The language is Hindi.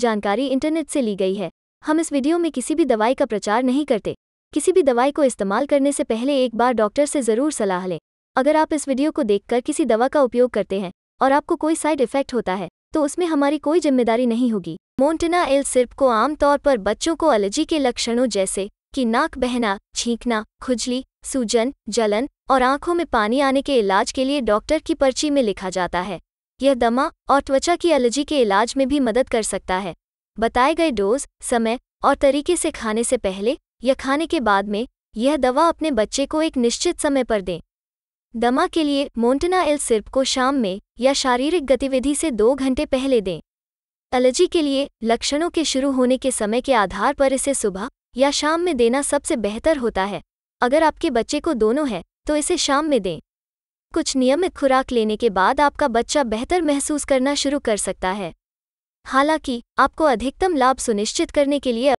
जानकारी इंटरनेट से ली गई है हम इस वीडियो में किसी भी दवाई का प्रचार नहीं करते किसी भी दवाई को इस्तेमाल करने से पहले एक बार डॉक्टर से ज़रूर सलाह लें अगर आप इस वीडियो को देखकर किसी दवा का उपयोग करते हैं और आपको कोई साइड इफेक्ट होता है तो उसमें हमारी कोई जिम्मेदारी नहीं होगी मोन्टेना एल सिर्प को आमतौर पर बच्चों को एलर्जी के लक्षणों जैसे कि नाक बहना छींकना खुजली सूजन जलन और आंखों में पानी आने के इलाज के लिए डॉक्टर की पर्ची में लिखा जाता है यह दमा और त्वचा की एलर्जी के इलाज में भी मदद कर सकता है बताए गए डोज समय और तरीके से खाने से पहले या खाने के बाद में यह दवा अपने बच्चे को एक निश्चित समय पर दें दमा के लिए मोन्टना एल सिर्प को शाम में या शारीरिक गतिविधि से दो घंटे पहले दें एलर्जी के लिए लक्षणों के शुरू होने के समय के आधार पर इसे सुबह या शाम में देना सबसे बेहतर होता है अगर आपके बच्चे को दोनों है तो इसे शाम में दें कुछ नियमित खुराक लेने के बाद आपका बच्चा बेहतर महसूस करना शुरू कर सकता है हालांकि आपको अधिकतम लाभ सुनिश्चित करने के लिए